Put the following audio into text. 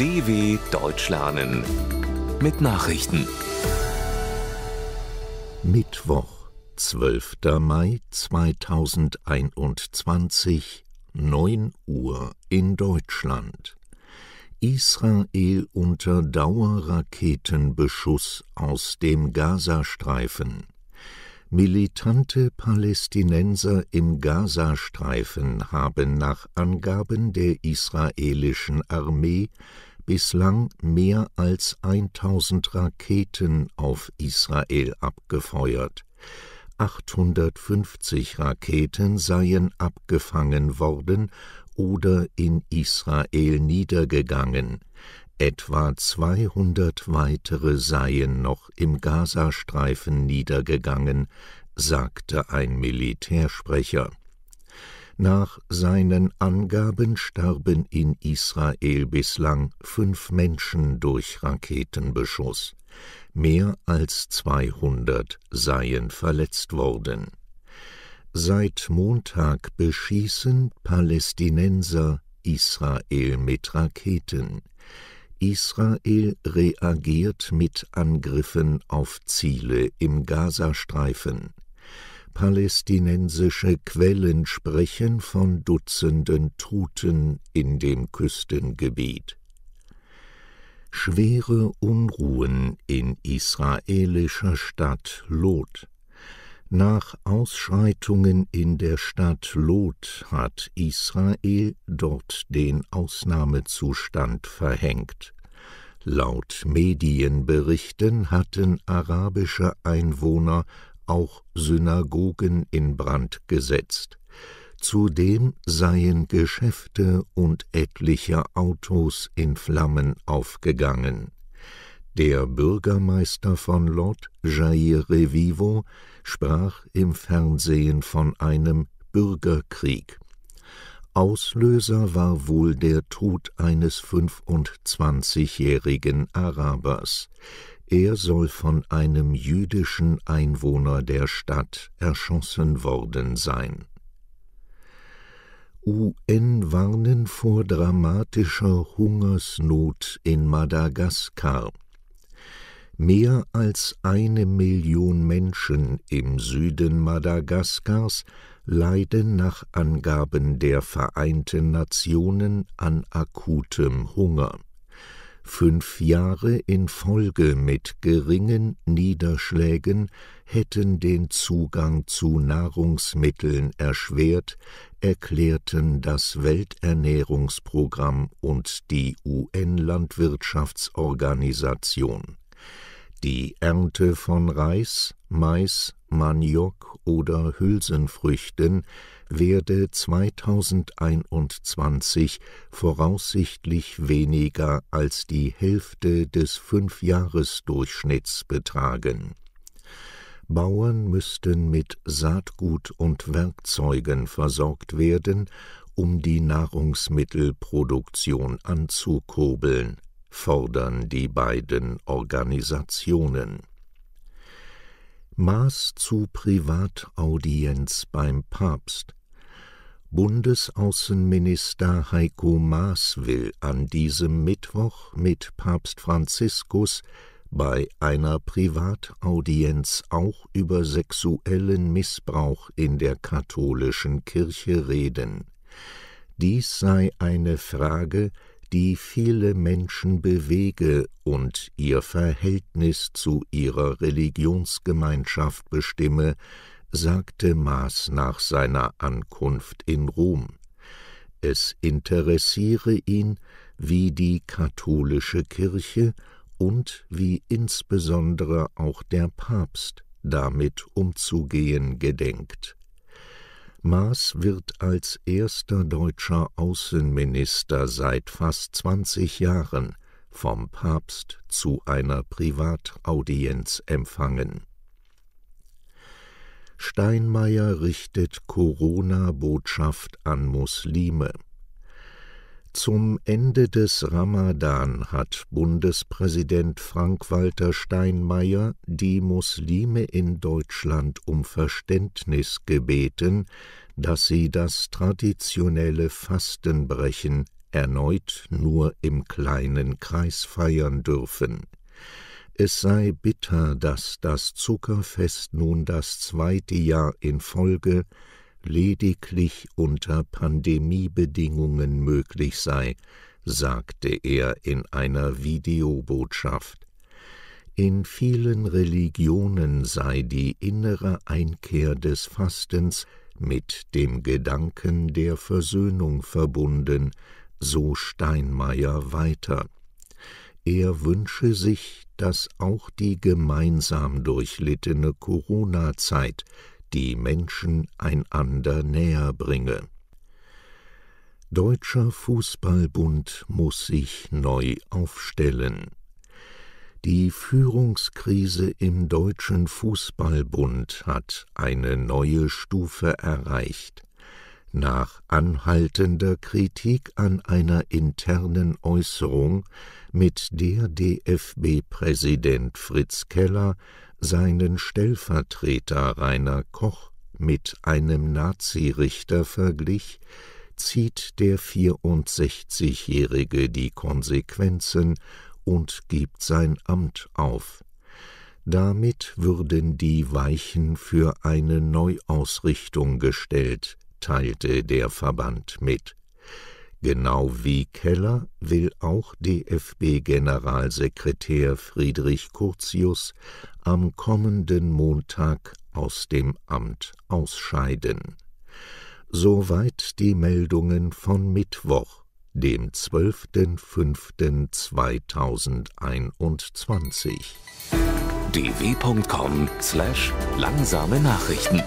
DW Deutsch lernen mit Nachrichten. Mittwoch, 12. Mai 2021, 9 Uhr in Deutschland. Israel unter Dauerraketenbeschuss aus dem Gazastreifen. Militante Palästinenser im Gazastreifen haben nach Angaben der israelischen Armee bislang mehr als 1000 Raketen auf Israel abgefeuert. 850 Raketen seien abgefangen worden oder in Israel niedergegangen, etwa 200 weitere seien noch im Gazastreifen niedergegangen, sagte ein Militärsprecher nach seinen Angaben starben in Israel bislang fünf Menschen durch Raketenbeschuss. Mehr als 200 seien verletzt worden. Seit Montag beschießen Palästinenser Israel mit Raketen. Israel reagiert mit Angriffen auf Ziele im Gazastreifen. Palästinensische Quellen sprechen von Dutzenden Truten in dem Küstengebiet. Schwere Unruhen in israelischer Stadt Lot. Nach Ausschreitungen in der Stadt Lot hat Israel dort den Ausnahmezustand verhängt. Laut Medienberichten hatten arabische Einwohner auch Synagogen in Brand gesetzt. Zudem seien Geschäfte und etliche Autos in Flammen aufgegangen. Der Bürgermeister von Lot, Jair Revivo, sprach im Fernsehen von einem Bürgerkrieg. Auslöser war wohl der Tod eines 25-jährigen Arabers. Er soll von einem jüdischen Einwohner der Stadt erschossen worden sein. UN warnen vor dramatischer Hungersnot in Madagaskar. Mehr als eine Million Menschen im Süden Madagaskars leiden nach Angaben der Vereinten Nationen an akutem Hunger. Fünf Jahre in Folge mit geringen Niederschlägen hätten den Zugang zu Nahrungsmitteln erschwert, erklärten das Welternährungsprogramm und die UN-Landwirtschaftsorganisation. Die Ernte von Reis, Mais, Maniok oder Hülsenfrüchten werde 2021 voraussichtlich weniger als die Hälfte des Fünfjahresdurchschnitts betragen. Bauern müssten mit Saatgut und Werkzeugen versorgt werden, um die Nahrungsmittelproduktion anzukurbeln, fordern die beiden Organisationen Maß zu Privataudienz beim Papst. Bundesaußenminister Heiko Maas will an diesem Mittwoch mit Papst Franziskus bei einer Privataudienz auch über sexuellen Missbrauch in der katholischen Kirche reden. Dies sei eine Frage, die viele Menschen bewege und ihr Verhältnis zu ihrer Religionsgemeinschaft bestimme, sagte Maas nach seiner Ankunft in Rom. Es interessiere ihn, wie die katholische Kirche und wie insbesondere auch der Papst damit umzugehen gedenkt. Maas wird als erster deutscher Außenminister seit fast zwanzig Jahren vom Papst zu einer Privataudienz empfangen. Steinmeier richtet Corona-Botschaft an Muslime. Zum Ende des Ramadan hat Bundespräsident Frank-Walter Steinmeier die Muslime in Deutschland um Verständnis gebeten, dass sie das traditionelle Fastenbrechen erneut nur im kleinen Kreis feiern dürfen. Es sei bitter, dass das Zuckerfest nun das zweite Jahr in Folge lediglich unter Pandemiebedingungen möglich sei, sagte er in einer Videobotschaft. In vielen Religionen sei die innere Einkehr des Fastens mit dem Gedanken der Versöhnung verbunden, so Steinmeier weiter. Er wünsche sich, dass auch die gemeinsam durchlittene Corona-Zeit die Menschen einander näher bringe. Deutscher Fußballbund muss sich neu aufstellen. Die Führungskrise im Deutschen Fußballbund hat eine neue Stufe erreicht nach anhaltender Kritik an einer internen Äußerung, mit der DFB-Präsident Fritz Keller seinen Stellvertreter Rainer Koch mit einem Nazirichter verglich, zieht der 64-Jährige die Konsequenzen und gibt sein Amt auf. Damit würden die Weichen für eine Neuausrichtung gestellt, teilte der Verband mit. Genau wie Keller will auch DFB-Generalsekretär Friedrich Curtius am kommenden Montag aus dem Amt ausscheiden. Soweit die Meldungen von Mittwoch, dem 12.05.2021. dw.com/langsame slash Nachrichten